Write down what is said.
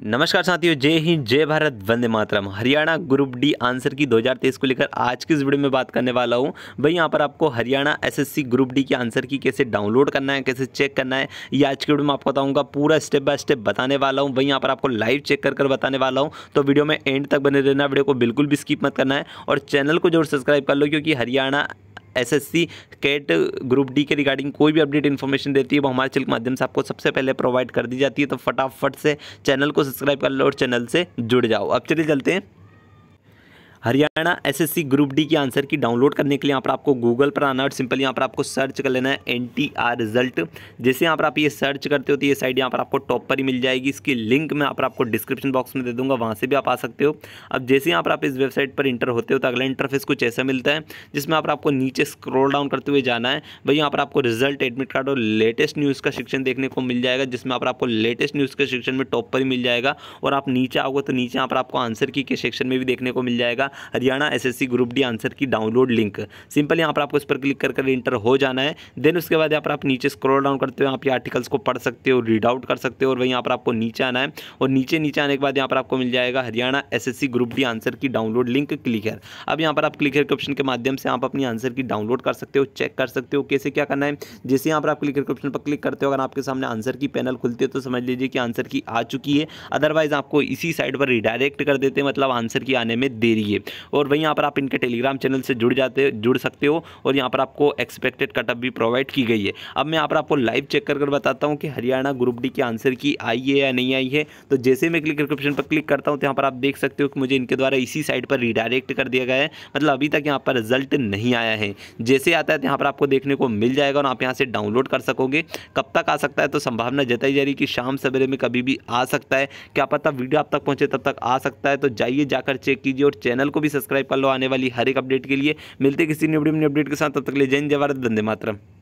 नमस्कार साथियों जय हिंद जय भारत वंदे मातरम Haryana group D answer key 2023 को लेकर आज की इस वीडियो में बात करने वाला हूं भाई यहां पर आपको हरियाणा एसएससी ग्रुप डी की आंसर की कैसे डाउनलोड करना है कैसे चेक करना है ये आज की वीडियो में आपको बताऊंगा पूरा स्टेप बाय स्टेप बताने वाला हूँ वही यहाँ पर आपको लाइव चेक कर कर बताने वाला हूँ तो वीडियो में एंड तक बने रहना वीडियो को बिल्कुल भी स्किप मत करना है और चैनल को जरूर सब्सक्राइब कर लो क्योंकि Haryana SSC CAT group D के रिगार्डिंग कोई भी अपडेट इन्फॉर्मेशन देती है वो हमारे चैनल के माध्यम से आपको सबसे पहले प्रोवाइड कर दी जाती है तो फटाफट से चैनल को सब्सक्राइब कर लो और चैनल से जुड़ जाओ अब चलिए चलते हैं हरियाणा एसएससी ग्रुप डी की आंसर की डाउनलोड करने के लिए यहाँ पर आपको गूगल पर आना और सिंपल यहाँ पर आपको सर्च कर लेना है एन रिजल्ट जैसे यहाँ पर आप ये सर्च करते हो तो ये साइड यहाँ पर आपको टॉप पर ही मिल जाएगी इसकी लिंक मैं आप आपको डिस्क्रिप्शन बॉक्स में दे दूँगा वहाँ से भी आप आ सकते हो अब जैसे यहाँ पर आप इस वेबसाइट पर इंटर होते हो तो अगला इंटरफेस कुछ ऐसा मिलता है जिसमें आप आपको नीचे स्क्रोल डाउन करते हुए जाना है भाई यहाँ पर आपको रिजल्ट एडमिट कार्ड और लेटेस्ट न्यूज़ का शिक्षण देखने को मिल जाएगा जिसमें आप आपको लेटेस्ट न्यूज़ के शिक्षण में टॉप पर ही मिल जाएगा और आप नीचे आओगे तो नीचे यहाँ पर आपको आंसर की के सेक्शन में भी देखने को मिल जाएगा Haryana SSC group D answer key download link simple यहाँ पर आपको इस पर क्लिक कर कर इंटर हो जाना है देन उसके बाद यहाँ पर आप नीचे स्क्रॉल डाउन करते हो आप ये आर्टिकल्स को पढ़ सकते हो रीड आउट कर सकते हो और वहीं यहाँ पर आपको नीचे आना है और नीचे नीचे आने के बाद यहाँ पर आपको मिल जाएगा Haryana C group D answer key download link क्लिकर अब यहाँ पर आप क्लिकर के ऑप्शन के माध्यम से आप अपनी आंसर की डाउनलोड कर सकते हो चेक कर सकते हो कैसे क्या करना है जैसे यहाँ पर आप क्लिकर के ऑप्शन पर क्लिक करते हो अगर आपके सामने आंसर की पैनल खुलती है तो समझ लीजिए कि आंसर की आ चुकी है अदरवाइज आपको इसी साइड पर रिडायरेक्ट कर देते हैं मतलब आंसर की आने में देरी है और वहीं यहाँ पर आप इनके टेलीग्राम चैनल से जुड़ जाते जुड़ सकते हो और यहाँ पर आपको एक्सपेक्टेड कटअप भी प्रोवाइड की गई है अब मैं यहाँ पर आपको लाइव चेक कर बताता हूँ कि हरियाणा ग्रुप डी के आंसर की आई है या नहीं आई है तो जैसे मैं क्लिक ऑप्शन पर क्लिक करता हूँ तो यहाँ पर आप देख सकते हो कि मुझे इनके द्वारा इसी साइड पर रिडायरेक्ट कर दिया गया है मतलब अभी तक यहाँ पर रिजल्ट नहीं आया है जैसे आता है तो यहाँ पर आपको देखने को मिल जाएगा और आप यहाँ से डाउनलोड कर सकोगे कब तक आ सकता है तो संभावना जताई जा रही कि शाम सवेरे में कभी भी आ सकता है क्या पता वीडियो आप तक पहुँचे तब तक आ सकता है तो जाइए जाकर चेक कीजिए और चैनल को भी सब्सक्राइब कर लो आने वाली हर एक अपडेट के लिए मिलते किसी न्यू अपडेट के साथ तब तक ले जय जवाहर धंधे मातरम